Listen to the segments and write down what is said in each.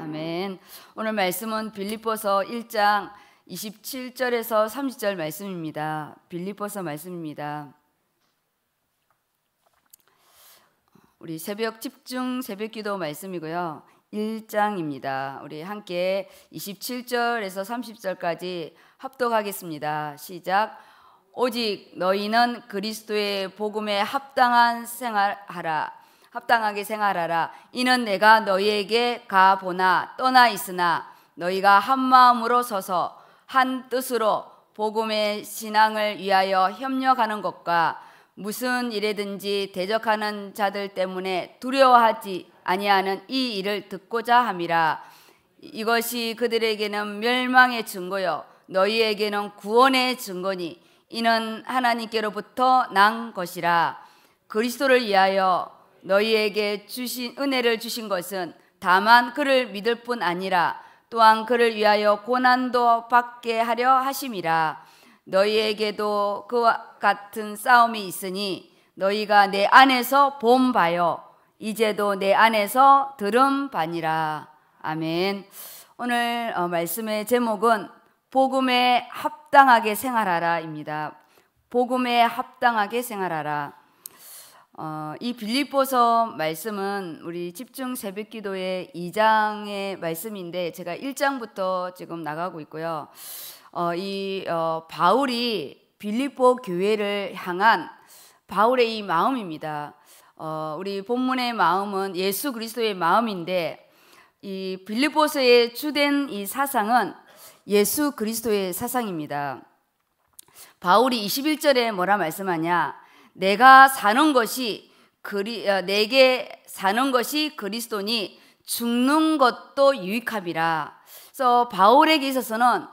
아멘. 오늘 말씀은 빌립보서 1장 27절에서 30절 말씀입니다. 빌립보서 말씀입니다. 우리 새벽 집중 새벽 기도 말씀이고요. 1장입니다. 우리 함께 27절에서 30절까지 합독하겠습니다. 시작. 오직 너희는 그리스도의 복음에 합당한 생활하라. 합당하게 생활하라. 이는 내가 너희에게 가보나 떠나 있으나 너희가 한 마음으로 서서 한 뜻으로 복음의 신앙을 위하여 협력하는 것과 무슨 일에든지 대적하는 자들 때문에 두려워하지 아니하는 이 일을 듣고자 함이라. 이것이 그들에게는 멸망의 증거요 너희에게는 구원의 증거니 이는 하나님께로부터 난 것이라. 그리스도를 위하여 너희에게 주신 은혜를 주신 것은 다만 그를 믿을 뿐 아니라 또한 그를 위하여 고난도 받게 하려 하심이라 너희에게도 그와 같은 싸움이 있으니 너희가 내 안에서 봄 봐요 이제도 내 안에서 들음 바니라 아멘 오늘 어, 말씀의 제목은 복음에 합당하게 생활하라입니다 복음에 합당하게 생활하라 어, 이 빌립보서 말씀은 우리 집중 새벽 기도의 2장의 말씀인데 제가 1장부터 지금 나가고 있고요. 어, 이 어, 바울이 빌립보 교회를 향한 바울의 이 마음입니다. 어, 우리 본문의 마음은 예수 그리스도의 마음인데 이 빌립보서의 주된 이 사상은 예수 그리스도의 사상입니다. 바울이 21절에 뭐라 말씀하냐? 내가 사는 것이 그리 어, 내게 사는 것이 그리스도니 죽는 것도 유익함이라. 그래서 바울에게 있어서는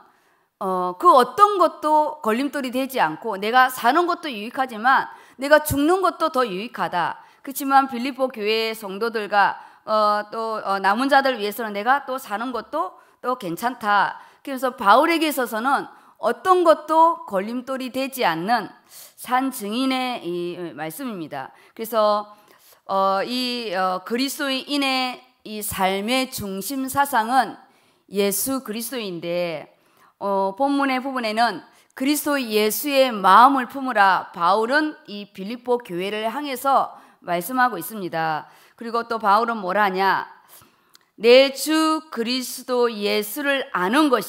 어, 그 어떤 것도 걸림돌이 되지 않고 내가 사는 것도 유익하지만 내가 죽는 것도 더 유익하다. 그렇지만 빌립보 교회의 성도들과 어, 또 어, 남은 자들 위해서는 내가 또 사는 것도 또 괜찮다. 그래서 바울에게 있어서는 어떤 것도 걸림돌이 되지 않는 산 증인의 이 어, 말씀입니다. 그래서 어, 이 어, 그리스도인의 이 삶의 중심 사상은 예수 그리스도인데 어, 본문의 부분에는 그리스도 예수의 마음을 품으라 바울은 이 빌립보 교회를 향해서 말씀하고 있습니다. 그리고 또 바울은 뭐라냐? 내 주 그리스도 예수를 아는 것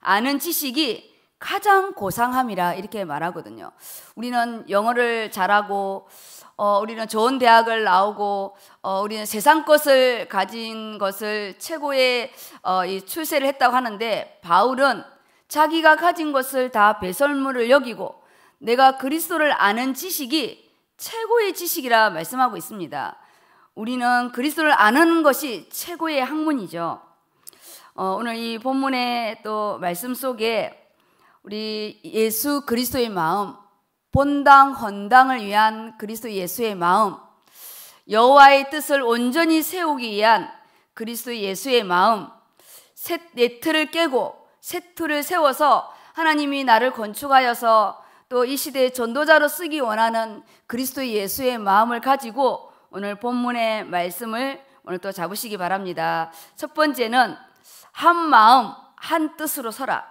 아는 지식이 가장 고상함이라 이렇게 말하거든요. 우리는 영어를 잘하고 어, 우리는 좋은 대학을 나오고 어, 우리는 세상 것을 가진 것을 최고의 어, 이 출세를 했다고 하는데 바울은 자기가 가진 것을 다 배설물을 여기고 내가 그리스도를 아는 지식이 최고의 지식이라 말씀하고 있습니다. 우리는 그리스도를 아는 것이 최고의 학문이죠. 어, 오늘 이 본문의 또 말씀 속에 우리 예수 그리스도의 마음, 본당 헌당을 위한 그리스도 예수의 마음, 여호와의 뜻을 온전히 세우기 위한 그리스도 예수의 마음, 네트를 깨고 세트를 세워서 하나님이 나를 건축하여서 또 이 시대의 전도자로 쓰기 원하는 그리스도 예수의 마음을 가지고 오늘 본문의 말씀을 오늘 또 잡으시기 바랍니다. 첫 번째는 한 마음, 한 뜻으로 서라.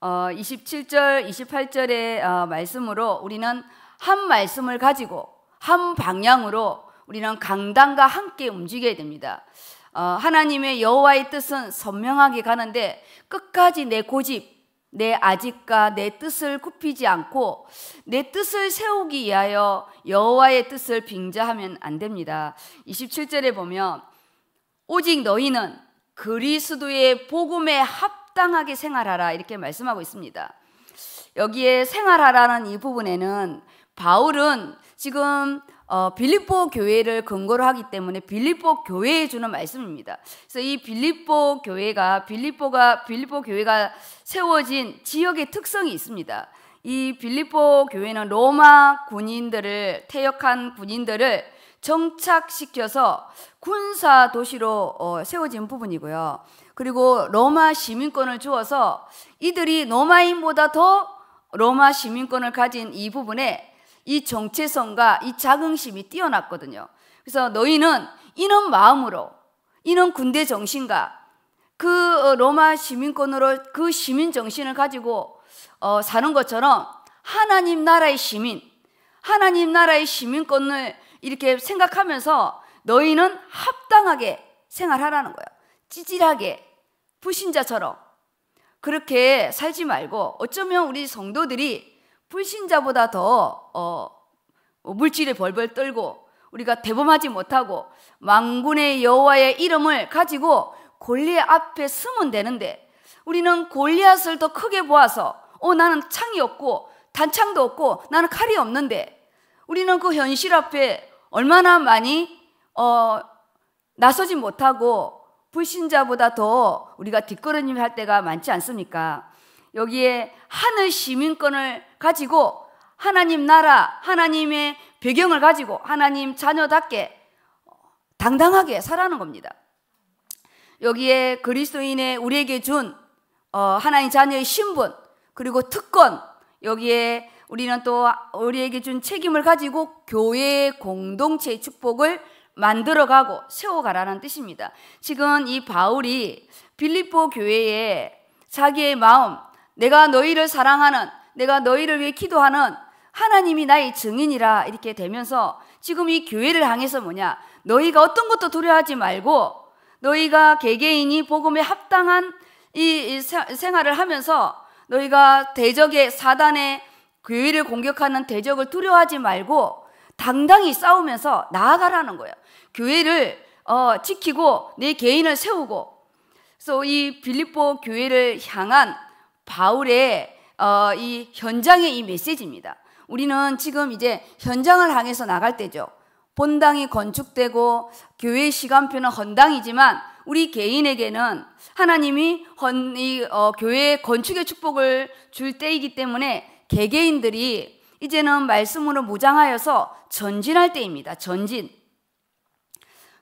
어, 27절, 28절의 어, 말씀으로 우리는 한 말씀을 가지고 한 방향으로 우리는 강단과 함께 움직여야 됩니다. 어, 하나님의 여호와의 뜻은 선명하게 가는데 끝까지 내 고집, 내 아직과 내 뜻을 굽히지 않고 내 뜻을 세우기 위하여 여호와의 뜻을 빙자하면 안 됩니다. 27절에 보면 오직 너희는 그리스도의 복음에 합 합당하게 생활하라 이렇게 말씀하고 있습니다. 여기에 생활하라는 이 부분에는 바울은 지금 어, 빌립보 교회를 근거로 하기 때문에 빌립보 교회에 주는 말씀입니다. 그래서 이 빌립보 교회가 빌립보가 빌립보 교회가 세워진 지역의 특성이 있습니다. 이 빌립보 교회는 로마 군인들을 퇴역한 군인들을 정착시켜서 군사 도시로 어, 세워진 부분이고요. 그리고 로마 시민권을 주어서 이들이 로마인보다 더 로마 시민권을 가진 이 부분에 이 정체성과 이 자긍심이 뛰어났거든요. 그래서 너희는 이런 마음으로 이런 군대 정신과 그 어, 로마 시민권으로 그 시민 정신을 가지고 어, 사는 것처럼 하나님 나라의 시민, 하나님 나라의 시민권을 이렇게 생각하면서 너희는 합당하게 생활하라는 거예요. 찌질하게 불신자처럼 그렇게 살지 말고 어쩌면 우리 성도들이 불신자보다 더 어, 뭐 물질에 벌벌 떨고 우리가 대범하지 못하고 망군의 여호와의 이름을 가지고 골리앗 앞에 쓰면 되는데 우리는 골리앗을 더 크게 보아서 어 나는 창이 없고 단창도 없고 나는 칼이 없는데 우리는 그 현실 앞에 얼마나 많이 어, 나서지 못하고 불신자보다 더 우리가 뒷걸음질 할 때가 많지 않습니까? 여기에 하늘 시민권을 가지고 하나님 나라, 하나님의 배경을 가지고 하나님 자녀답게 당당하게 살라는 겁니다. 여기에 그리스도인의 우리에게 준 어, 하나님 자녀의 신분 그리고 특권 여기에 우리는 또 우리에게 준 책임을 가지고 교회의 공동체의 축복을 만들어가고 세워가라는 뜻입니다. 지금 이 바울이 빌립보 교회에 자기의 마음, 내가 너희를 사랑하는, 내가 너희를 위해 기도하는 하나님이 나의 증인이라 이렇게 되면서 지금 이 교회를 향해서 뭐냐, 너희가 어떤 것도 두려워하지 말고 너희가 개개인이 복음에 합당한 이 생활을 하면서 너희가 대적의 사단의 교회를 공격하는 대적을 두려워하지 말고 당당히 싸우면서 나아가라는 거예요. 교회를 어, 지키고 내 개인을 세우고 그래서 이 빌립보 교회를 향한 바울의 어, 이 현장의 이 메시지입니다. 우리는 지금 이제 현장을 향해서 나갈 때죠. 본당이 건축되고 교회 시간표는 헌당이지만 우리 개인에게는 하나님이 헌, 이, 어, 교회 건축의 축복을 줄 때이기 때문에 개개인들이 이제는 말씀으로 무장하여서 전진할 때입니다. 전진.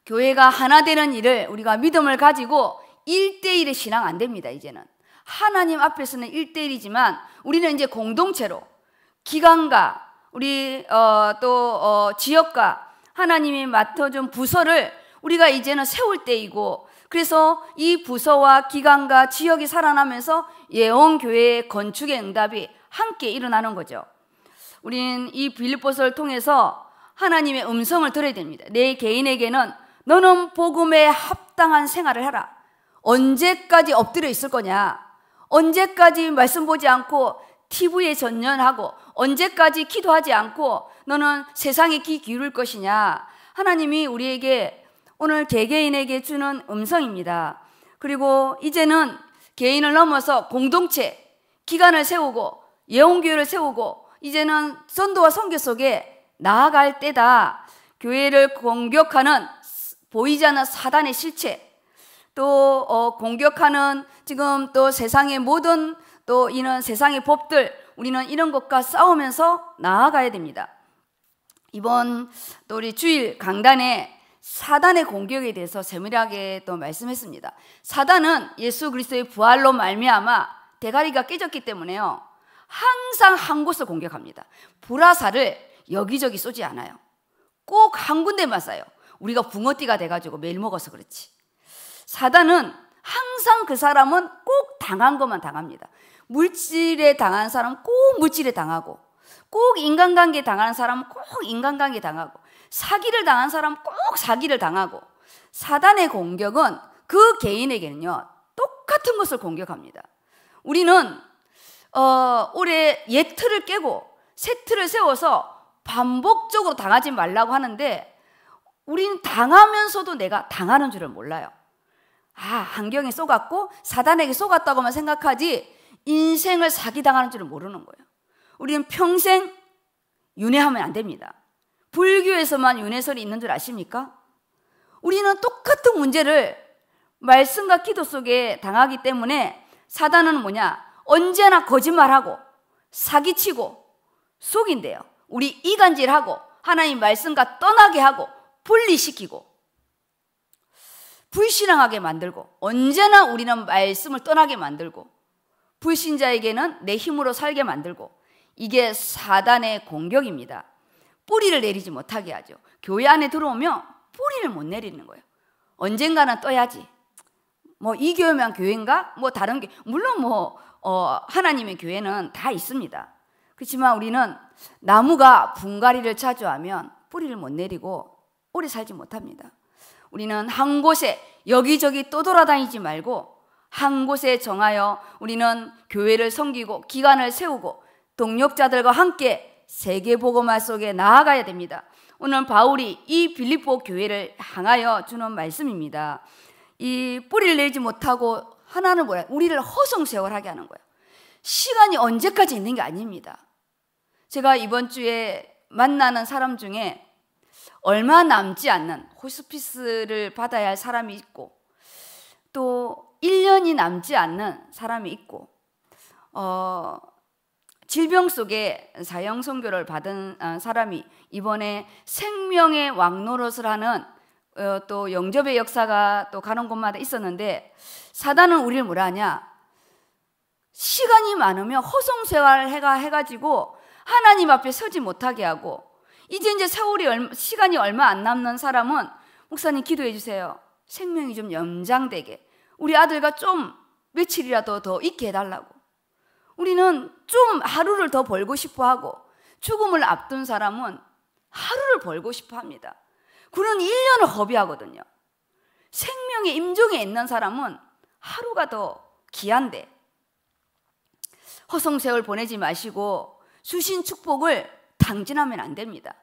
교회가 하나 되는 일을 우리가 믿음을 가지고 1대1의 신앙 안 됩니다. 이제는. 하나님 앞에서는 1대1이지만 우리는 이제 공동체로 기관과 우리 어, 또 어, 지역과 하나님이 맡아준 부서를 우리가 이제는 세울 때이고 그래서 이 부서와 기관과 지역이 살아나면서 예언 교회의 건축의 응답이 함께 일어나는 거죠. 우린 이빌립보스를 통해서 하나님의 음성을 들어야 됩니다. 내 개인에게는 너는 복음에 합당한 생활을 해라. 언제까지 엎드려 있을 거냐? 언제까지 말씀 보지 않고 TV에 전념하고 언제까지 기도하지 않고 너는 세상에 귀 기울일 것이냐? 하나님이 우리에게 오늘 개개인에게 주는 음성입니다. 그리고 이제는 개인을 넘어서 공동체, 기간을 세우고 예언교회를 세우고 이제는 선도와 성교 속에 나아갈 때다. 교회를 공격하는 보이지 않는 사단의 실체, 또 어, 공격하는 지금 또 세상의 모든 또 이런 세상의 법들 우리는 이런 것과 싸우면서 나아가야 됩니다. 이번 또 우리 주일 강단에 사단의 공격에 대해서 세밀하게 또 말씀했습니다. 사단은 예수 그리스도의 부활로 말미암아 대가리가 깨졌기 때문에요. 항상 한 곳을 공격합니다. 불화살을 여기저기 쏘지 않아요. 꼭 한 군데만 쏴요. 우리가 붕어띠가 돼가지고 매일 먹어서 그렇지. 사단은 항상 그 사람은 꼭 당한 것만 당합니다. 물질에 당한 사람은 꼭 물질에 당하고, 꼭 인간관계에 당한 사람은 꼭인간관계 당하고, 사기를 당한 사람은 꼭 사기를 당하고, 사단의 공격은 그 개인에게는요, 똑같은 것을 공격합니다. 우리는 어, 올해 옛 틀을 깨고 새 틀을 세워서 반복적으로 당하지 말라고 하는데 우리는 당하면서도 내가 당하는 줄을 몰라요. 아, 환경에 속았고 사단에게 속았다고만 생각하지 인생을 사기당하는 줄을 모르는 거예요. 우리는 평생 윤회하면 안 됩니다. 불교에서만 윤회설이 있는 줄 아십니까? 우리는 똑같은 문제를 말씀과 기도 속에 당하기 때문에 사단은 뭐냐? 언제나 거짓말하고 사기치고 속인대요. 우리 이간질하고 하나님 말씀과 떠나게 하고 분리시키고 불신앙하게 만들고 언제나 우리는 말씀을 떠나게 만들고 불신자에게는 내 힘으로 살게 만들고 이게 사단의 공격입니다. 뿌리를 내리지 못하게 하죠. 교회 안에 들어오면 뿌리를 못 내리는 거예요. 언젠가는 떠야지. 뭐 이 교회면 교회인가? 뭐 다른 게 물론 뭐 어, 하나님의 교회는 다 있습니다. 그렇지만 우리는 나무가 분갈이를 차지하면 뿌리를 못 내리고 오래 살지 못합니다. 우리는 한 곳에 여기저기 떠돌아다니지 말고 한 곳에 정하여 우리는 교회를 섬기고 기간을 세우고 동역자들과 함께 세계복음화 속에 나아가야 됩니다. 오늘 바울이 이 빌립보 교회를 향하여 주는 말씀입니다. 이 뿌리를 내지 못하고 하나는 뭐야? 우리를 허송세월하게 하는 거예요. 시간이 언제까지 있는 게 아닙니다. 제가 이번 주에 만나는 사람 중에 얼마 남지 않는 호스피스를 받아야 할 사람이 있고 또 1년이 남지 않는 사람이 있고 어, 질병 속에 사형 선교를 받은 어, 사람이 이번에 생명의 왕노릇을 하는 어, 또 영접의 역사가 또 가는 곳마다 있었는데 사단은 우리를 뭐라 하냐? 시간이 많으면 허송세월 해가 해가지고 하나님 앞에 서지 못하게 하고 이제 이제 세월이 얼마, 시간이 얼마 안 남는 사람은 목사님 기도해 주세요. 생명이 좀 연장되게 우리 아들과 좀 며칠이라도 더 있게 해달라고 우리는 좀 하루를 더 벌고 싶어 하고 죽음을 앞둔 사람은 하루를 벌고 싶어 합니다. 그는 1년을 허비하거든요. 생명의 임종에 있는 사람은 하루가 더 귀한데 허송세월 보내지 마시고 주신 축복을 당진하면 안 됩니다.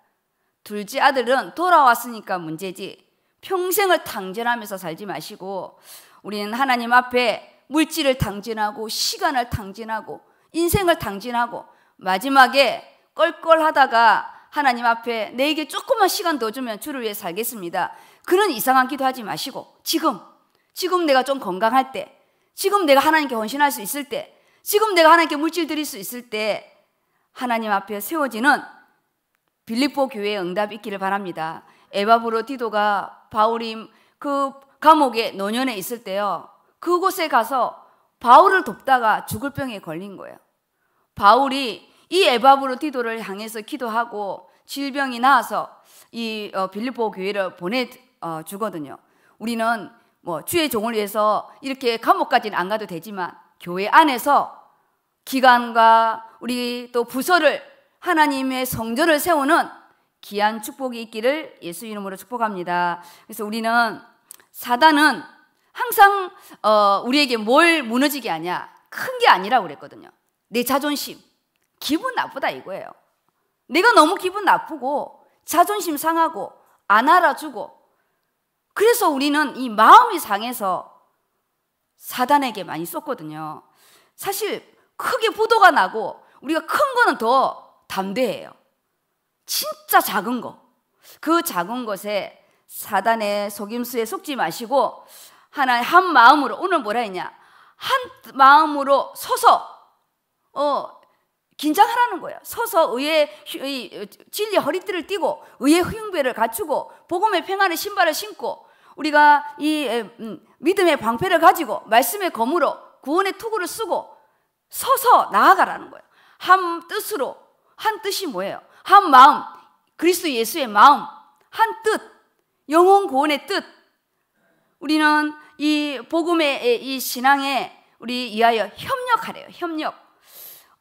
둘째 아들은 돌아왔으니까 문제지 평생을 당진하면서 살지 마시고 우리는 하나님 앞에 물질을 당진하고 시간을 당진하고 인생을 당진하고 마지막에 껄껄하다가 하나님 앞에 내게 조금만 시간 더 주면 주를 위해 살겠습니다. 그런 이상한 기도하지 마시고 지금 지금 내가 좀 건강할 때 지금 내가 하나님께 헌신할 수 있을 때 지금 내가 하나님께 물질 드릴 수 있을 때 하나님 앞에 세워지는 빌립보 교회의 응답이 있기를 바랍니다. 에바브로 디도가 바울이 그 감옥에 노년에 있을 때요. 그곳에 가서 바울을 돕다가 죽을 병에 걸린 거예요. 바울이 이 에바브로 티도를 향해서 기도하고 질병이 나서 와이빌리보 어, 교회를 보내 어, 주거든요. 우리는 뭐 주의 종을 위해서 이렇게 감옥까지는 안 가도 되지만 교회 안에서 기관과 우리 또 부서를 하나님의 성전을 세우는 귀한 축복이 있기를 예수 이름으로 축복합니다. 그래서 우리는 사단은 항상 어, 우리에게 뭘 무너지게 하냐 큰 게 아니라 그랬거든요. 내 자존심, 기분 나쁘다 이거예요. 내가 너무 기분 나쁘고 자존심 상하고 안 알아주고 그래서 우리는 이 마음이 상해서 사단에게 많이 썼거든요. 사실 크게 부도가 나고 우리가 큰 거는 더 담대해요. 진짜 작은 거. 그 작은 것에 사단의 속임수에 속지 마시고 하나 한 마음으로 오늘 뭐라 했냐? 한 마음으로 서서 어 긴장하라는 거야. 서서 의의 진리 허리띠를 띠고 의의 흥배를 갖추고 복음의 평안의 신발을 신고 우리가 이 음, 믿음의 방패를 가지고 말씀의 검으로 구원의 투구를 쓰고 서서 나아가라는 거예요. 한 뜻으로 한 뜻이 뭐예요? 한 마음 그리스도 예수의 마음 한 뜻 영혼 구원의 뜻 우리는 이 복음의 이 신앙에 우리 이하여 협력하래요. 협력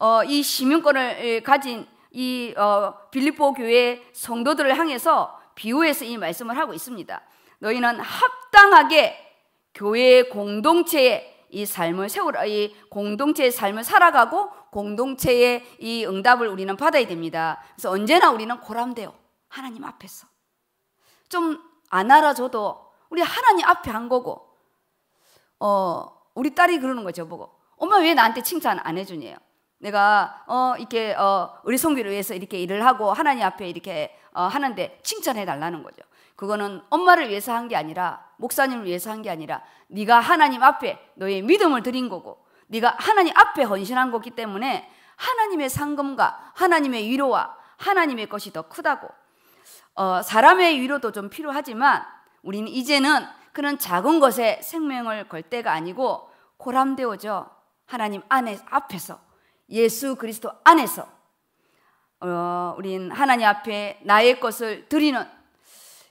어, 이 시민권을 가진 이 어, 빌립보 교회 성도들을 향해서 비유해서 이 말씀을 하고 있습니다. 너희는 합당하게 교회 공동체에 이 삶을 세우라, 이 공동체의 삶을 살아가고 공동체의 이 응답을 우리는 받아야 됩니다. 그래서 언제나 우리는 고람되어 하나님 앞에서 좀 안 알아줘도 우리 하나님 앞에 한 거고, 어, 우리 딸이 그러는 거죠, 보고. 엄마 왜 나한테 칭찬 안 해주냐요? 내가 어 이렇게 어 우리 성교를 위해서 이렇게 일을 하고 하나님 앞에 이렇게 어 하는데 칭찬해 달라는 거죠. 그거는 엄마를 위해서 한 게 아니라 목사님을 위해서 한 게 아니라 네가 하나님 앞에 너의 믿음을 드린 거고 네가 하나님 앞에 헌신한 거기 때문에 하나님의 상금과 하나님의 위로와 하나님의 것이 더 크다고 어, 사람의 위로도 좀 필요하지만 우리는 이제는 그런 작은 것에 생명을 걸 때가 아니고 고람되어져 하나님 안에 앞에서 예수 그리스도 안에서 어, 우린 하나님 앞에 나의 것을 드리는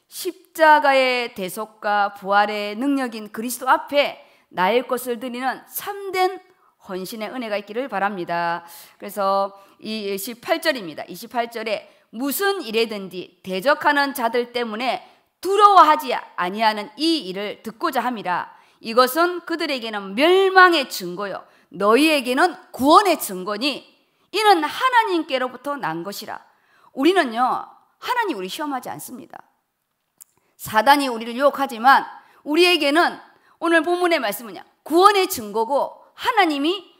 십자가의 대속과 부활의 능력인 그리스도 앞에 나의 것을 드리는 참된 헌신의 은혜가 있기를 바랍니다. 그래서 이 18절입니다. 28절에 무슨 일에든지 대적하는 자들 때문에 두려워하지 아니하는 이 일을 듣고자 함이라. 이것은 그들에게는 멸망의 증거요 너희에게는 구원의 증거니 이는 하나님께로부터 난 것이라. 우리는요, 하나님 우리 시험하지 않습니다. 사단이 우리를 유혹하지만 우리에게는 오늘 본문의 말씀은 구원의 증거고 하나님이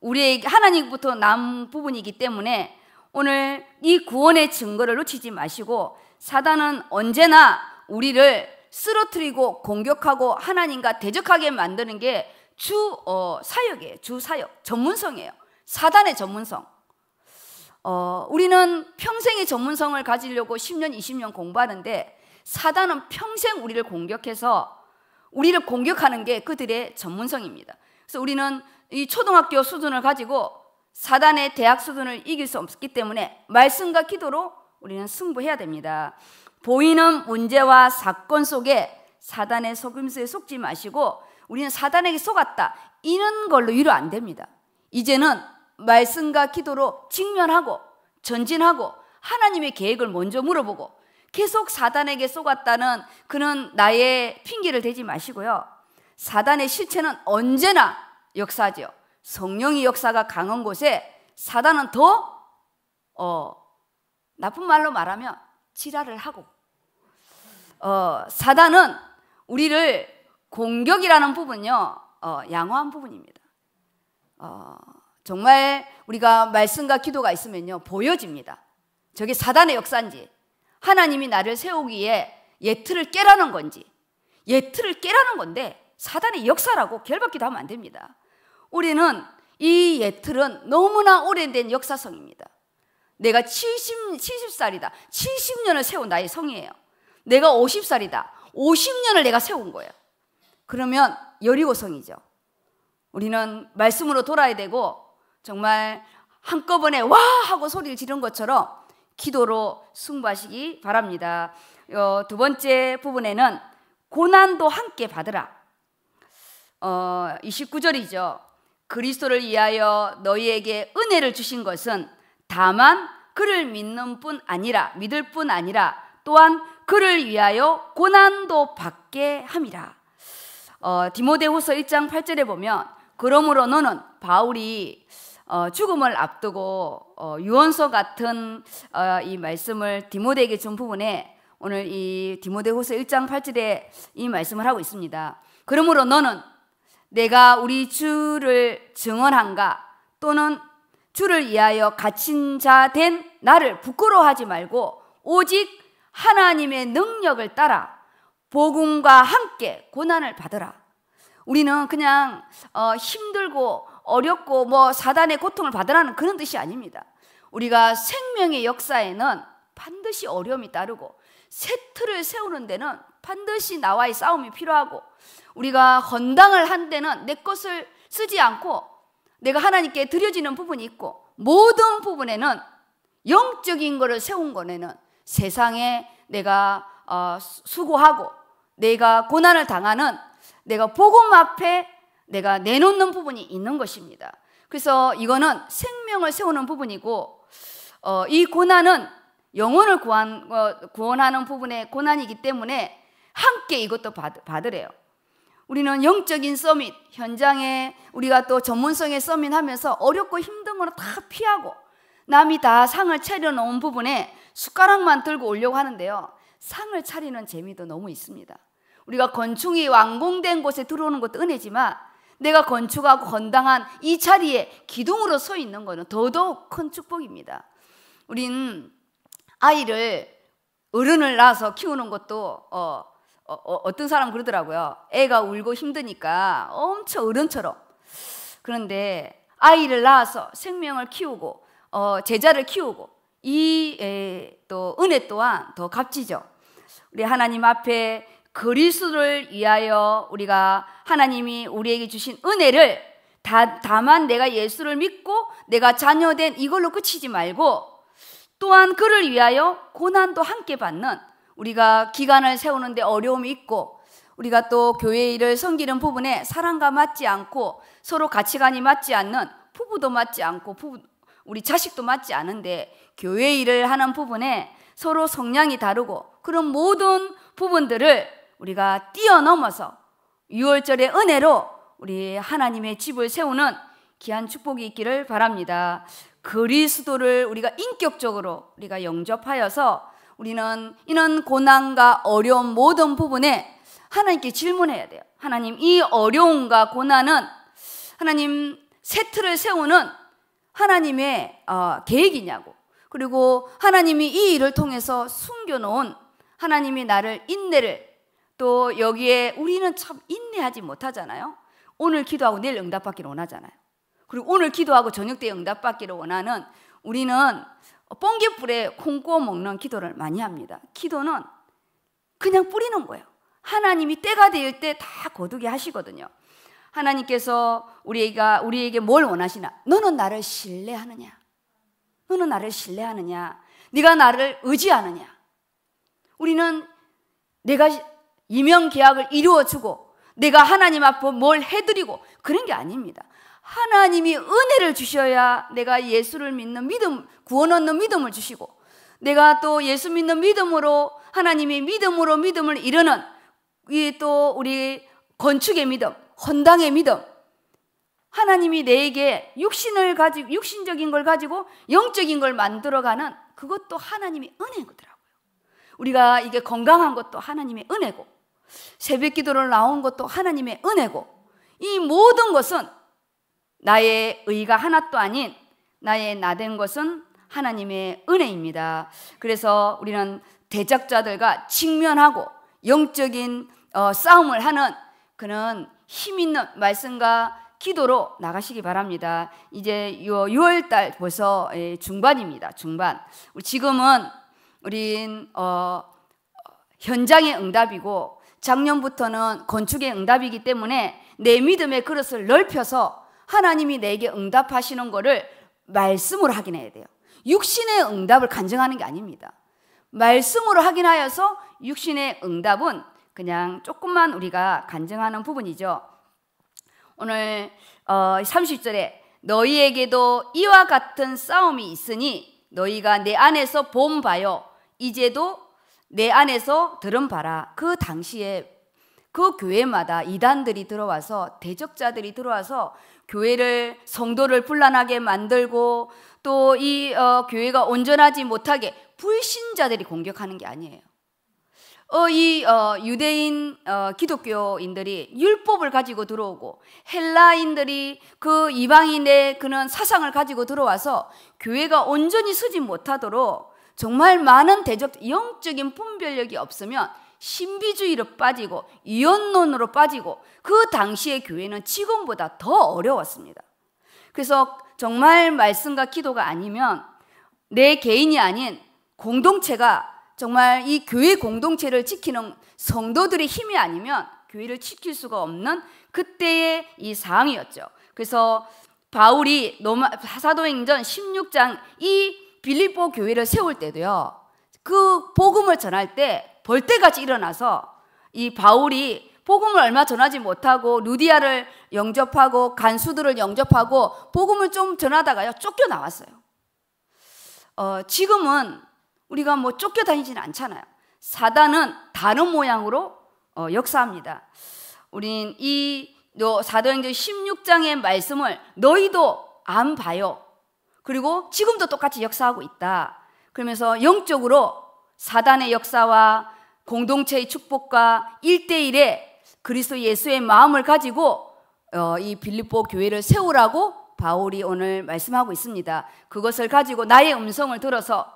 우리에게 하나님부터 남 부분이기 때문에 오늘 이 구원의 증거를 놓치지 마시고 사단은 언제나 우리를 쓰러뜨리고 공격하고 하나님과 대적하게 만드는 게주 어, 사역이에요. 주 사역. 전문성이에요. 사단의 전문성. 어, 우리는 평생의 전문성을 가지려고 10년, 20년 공부하는데 사단은 평생 우리를 공격해서 우리를 공격하는 게 그들의 전문성입니다. 그래서 우리는 이 초등학교 수준을 가지고 사단의 대학 수준을 이길 수 없기 때문에 말씀과 기도로 우리는 승부해야 됩니다. 보이는 문제와 사건 속에 사단의 속임수에 속지 마시고 우리는 사단에게 속았다. 이런 걸로 위로 안 됩니다. 이제는 말씀과 기도로 직면하고 전진하고 하나님의 계획을 먼저 물어보고 계속 사단에게 속았다는 그는 나의 핑계를 대지 마시고요. 사단의 실체는 언제나 역사지 성령의 역사가 강한 곳에 사단은 더, 어, 나쁜 말로 말하면 지랄을 하고, 어, 사단은 우리를 공격이라는 부분요, 어, 양호한 부분입니다. 어, 정말 우리가 말씀과 기도가 있으면요, 보여집니다. 저게 사단의 역사인지, 하나님이 나를 세우기에 예틀을 깨라는 건지, 예틀을 깨라는 건데, 사단의 역사라고 결박기도 하면 안 됩니다. 우리는 이 예틀은 너무나 오래된 역사성입니다. 내가 70, 70살이다. 70년을 세운 나의 성이에요. 내가 50살이다. 50년을 내가 세운 거예요. 그러면 여리고성이죠. 우리는 말씀으로 돌아야 되고 정말 한꺼번에 와 하고 소리를 지른 것처럼 기도로 승부하시기 바랍니다. 어, 두 번째 부분에는 고난도 함께 받으라. 어, 29절이죠. 그리스도를 위하여 너희에게 은혜를 주신 것은 다만 그를 믿는 뿐 아니라 믿을 뿐 아니라 또한 그를 위하여 고난도 받게 함이라. 어, 디모데후서 1장 8절에 보면 그러므로 너는 바울이 어, 죽음을 앞두고 어, 유언서 같은 어, 이 말씀을 디모데에게 준 부분에 오늘 이 디모데후서 1장 8절에 이 말씀을 하고 있습니다. 그러므로 너는 내가 우리 주를 증언한가 또는 주를 위하여 갇힌 자 된 나를 부끄러워하지 말고 오직 하나님의 능력을 따라 복음과 함께 고난을 받으라. 우리는 그냥 어, 힘들고 어렵고 뭐 사단의 고통을 받으라는 그런 뜻이 아닙니다. 우리가 생명의 역사에는 반드시 어려움이 따르고 세트를 세우는 데는 반드시 나와의 싸움이 필요하고 우리가 건당을 한 데는 내 것을 쓰지 않고 내가 하나님께 드려지는 부분이 있고 모든 부분에는 영적인 것을 세운 거에는 세상에 내가 어, 수고하고 내가 고난을 당하는 내가 복음 앞에 내가 내놓는 부분이 있는 것입니다. 그래서 이거는 생명을 세우는 부분이고 어, 이 고난은 영혼을 구한, 어, 구원하는 부분의 고난이기 때문에 함께 이것도 받, 받으래요. 우리는 영적인 서밋, 현장에 우리가 또 전문성의 서밋 하면서 어렵고 힘든 거다 피하고 남이 다 상을 차려놓은 부분에 숟가락만 들고 오려고 하는데요. 상을 차리는 재미도 너무 있습니다. 우리가 건축이 완공된 곳에 들어오는 것도 은혜지만 내가 건축하고 건당한 이 자리에 기둥으로 서 있는 것은 더더욱 큰 축복입니다. 우린 아이를 어른을 낳아서 키우는 것도 어, 어, 어, 어떤 사람 그러더라고요. 애가 울고 힘드니까 엄청 어른처럼. 그런데 아이를 낳아서 생명을 키우고 어, 제자를 키우고 이 또 은혜 또한 더 값지죠. 우리 하나님 앞에 그리스도를 위하여 우리가 하나님이 우리에게 주신 은혜를 다, 다만 내가 예수를 믿고 내가 자녀된 이걸로 끝이지 말고 또한 그를 위하여 고난도 함께 받는 우리가 기간을 세우는데 어려움이 있고 우리가 또 교회 일을 섬기는 부분에 사랑과 맞지 않고 서로 가치관이 맞지 않는 부부도 맞지 않고 부부, 우리 자식도 맞지 않은데 교회 일을 하는 부분에 서로 성향이 다르고 그런 모든 부분들을 우리가 뛰어넘어서 6월절의 은혜로 우리 하나님의 집을 세우는 귀한 축복이 있기를 바랍니다. 그리스도를 우리가 인격적으로 우리가 영접하여서 우리는 이런 고난과 어려움 모든 부분에 하나님께 질문해야 돼요. 하나님, 이 어려움과 고난은 하나님 세트를 세우는 하나님의 어, 계획이냐고. 그리고 하나님이 이 일을 통해서 숨겨놓은 하나님이 나를 인내를 또 여기에 우리는 참 인내하지 못하잖아요. 오늘 기도하고 내일 응답받기를 원하잖아요. 그리고 오늘 기도하고 저녁 때 응답받기를 원하는 우리는 뽕기뿔에 콩고 먹는 기도를 많이 합니다. 기도는 그냥 뿌리는 거예요. 하나님이 때가 될 때 다 거두게 하시거든요. 하나님께서 우리가 우리에게 뭘 원하시나? 너는 나를 신뢰하느냐? 너는 나를 신뢰하느냐? 네가 나를 의지하느냐? 우리는 내가 이명 계약을 이루어 주고 내가 하나님 앞에 뭘 해드리고 그런 게 아닙니다. 하나님이 은혜를 주셔야 내가 예수를 믿는 믿음, 구원 얻는 믿음을 주시고 내가 또 예수 믿는 믿음으로 하나님이 믿음으로 믿음을 이루는 또 우리 건축의 믿음, 헌당의 믿음 하나님이 내게 육신을 가지고 육신적인 걸 가지고 영적인 걸 만들어가는 그것도 하나님이 은혜더라요 우리가 이게 건강한 것도 하나님의 은혜고 새벽 기도를 나온 것도 하나님의 은혜고 이 모든 것은 나의 의가 하나도 아닌 나의 나된 것은 하나님의 은혜입니다. 그래서 우리는 대적자들과 직면하고 영적인 어, 싸움을 하는 그는 힘 있는 말씀과 기도로 나가시기 바랍니다. 이제 6월달 벌써 예, 중반입니다. 중반. 지금은 우린 어, 현장의 응답이고 작년부터는 건축의 응답이기 때문에 내 믿음의 그릇을 넓혀서 하나님이 내게 응답하시는 거를 말씀으로 확인해야 돼요. 육신의 응답을 간증하는 게 아닙니다. 말씀으로 확인하여서 육신의 응답은 그냥 조금만 우리가 간증하는 부분이죠. 오늘 어, 30절에 너희에게도 이와 같은 싸움이 있으니 너희가 내 안에서 본 바요 이제도 내 안에서 들은 바라. 그 당시에 그 교회마다 이단들이 들어와서 대적자들이 들어와서 교회를 성도를 불란하게 만들고 또이 어, 교회가 온전하지 못하게 불신자들이 공격하는 게 아니에요. 어, 이 어, 유대인 어, 기독교인들이 율법을 가지고 들어오고 헬라인들이 그 이방인의 그런 사상을 가지고 들어와서 교회가 온전히 서지 못하도록 정말 많은 대적 영적인 분별력이 없으면 신비주의로 빠지고 이언론으로 빠지고 그 당시의 교회는 지금보다 더 어려웠습니다. 그래서 정말 말씀과 기도가 아니면 내 개인이 아닌 공동체가 정말 이 교회 공동체를 지키는 성도들의 힘이 아니면 교회를 지킬 수가 없는 그때의 이 상황이었죠. 그래서 바울이 사도행전 16장 이 빌립보 교회를 세울 때도요. 그 복음을 전할 때 벌떼같이 일어나서 이 바울이 복음을 얼마 전하지 못하고 루디아를 영접하고 간수들을 영접하고 복음을 좀 전하다가요 쫓겨 나왔어요. 어, 지금은 우리가 뭐 쫓겨 다니지는 않잖아요. 사단은 다른 모양으로 어, 역사합니다. 우린 이 사도행전 16장의 말씀을 너희도 안 봐요. 그리고 지금도 똑같이 역사하고 있다. 그러면서 영적으로 사단의 역사와 공동체의 축복과 일대일의 그리스도 예수의 마음을 가지고 어, 이 빌립보 교회를 세우라고 바울이 오늘 말씀하고 있습니다. 그것을 가지고 나의 음성을 들어서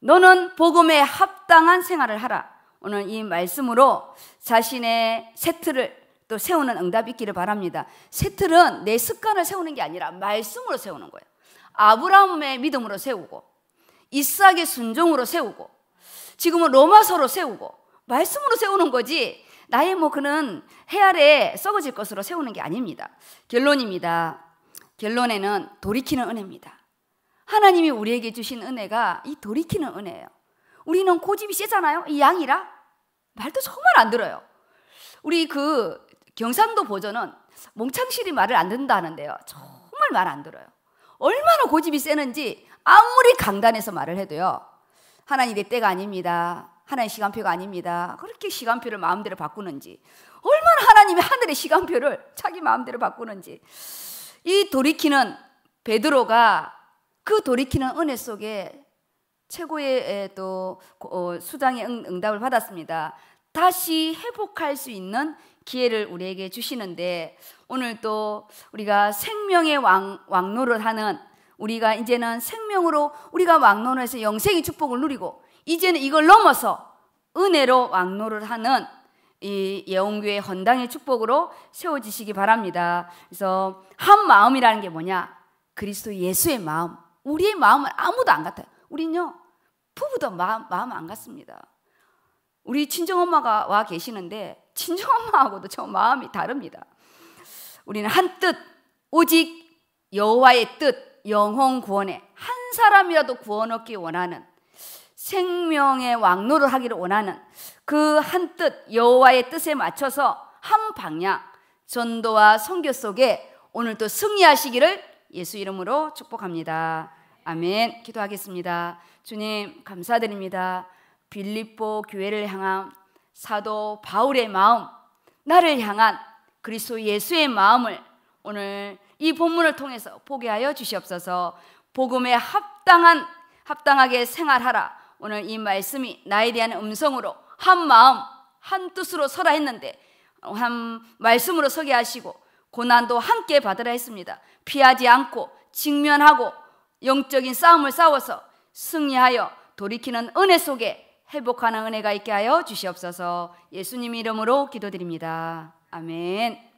너는 복음에 합당한 생활을 하라. 오늘 이 말씀으로 자신의 세트를 또 세우는 응답이 있기를 바랍니다. 세트는 내 습관을 세우는 게 아니라 말씀으로 세우는 거예요. 아브라함의 믿음으로 세우고 이삭의 순종으로 세우고 지금은 로마서로 세우고 말씀으로 세우는 거지 나의 뭐 그는 해아래 썩어질 것으로 세우는 게 아닙니다. 결론입니다. 결론에는 돌이키는 은혜입니다. 하나님이 우리에게 주신 은혜가 이 돌이키는 은혜예요. 우리는 고집이 세잖아요. 이 양이라 말도 정말 안 들어요. 우리 그 경상도 보조은 몽창실이 말을 안 듣는다는데요. 정말 말 안 들어요. 얼마나 고집이 세는지 아무리 강단에서 말을 해도요. 하나님 내 때가 아닙니다. 하나님 시간표가 아닙니다. 그렇게 시간표를 마음대로 바꾸는지 얼마나 하나님이 하늘의 시간표를 자기 마음대로 바꾸는지 이 돌이키는 베드로가 그 돌이키는 은혜 속에 최고의 또 어, 수장의 응답을 받았습니다. 다시 회복할 수 있는 기회를 우리에게 주시는데 오늘 또 우리가 생명의 왕, 왕노를 하는 우리가 이제는 생명으로 우리가 왕노를 에서 영생의 축복을 누리고 이제는 이걸 넘어서 은혜로 왕노를 하는 이 예원교회 헌당의 축복으로 세워지시기 바랍니다. 그래서 한 마음이라는 게 뭐냐? 그리스도 예수의 마음. 우리의 마음은 아무도 안 같아요. 우리는요, 부부도 마음, 마음 안 같습니다. 우리 친정엄마가 와 계시는데 친정한 마하고도저 마음이 다릅니다. 우리는 한 뜻, 오직 여호와의 뜻, 영혼 구원에 한 사람이라도 구원 얻기 원하는 생명의 왕노를 하기를 원하는 그 한 뜻, 여호와의 뜻에 맞춰서 한 방향, 전도와 선교 속에 오늘도 승리하시기를 예수 이름으로 축복합니다. 아멘. 기도하겠습니다. 주님 감사드립니다. 빌립보 교회를 향한 사도 바울의 마음, 나를 향한 그리스도 예수의 마음을 오늘 이 본문을 통해서 보게 하여 주시옵소서. 복음에 합당한 합당하게 생활하라. 오늘 이 말씀이 나에 대한 음성으로 한 마음, 한 뜻으로 서라 했는데 한 말씀으로 서게 하시고 고난도 함께 받으라 했습니다. 피하지 않고 직면하고 영적인 싸움을 싸워서 승리하여 돌이키는 은혜 속에 회복하는 은혜가 있게 하여 주시옵소서 예수님 이름으로 기도드립니다. 아멘.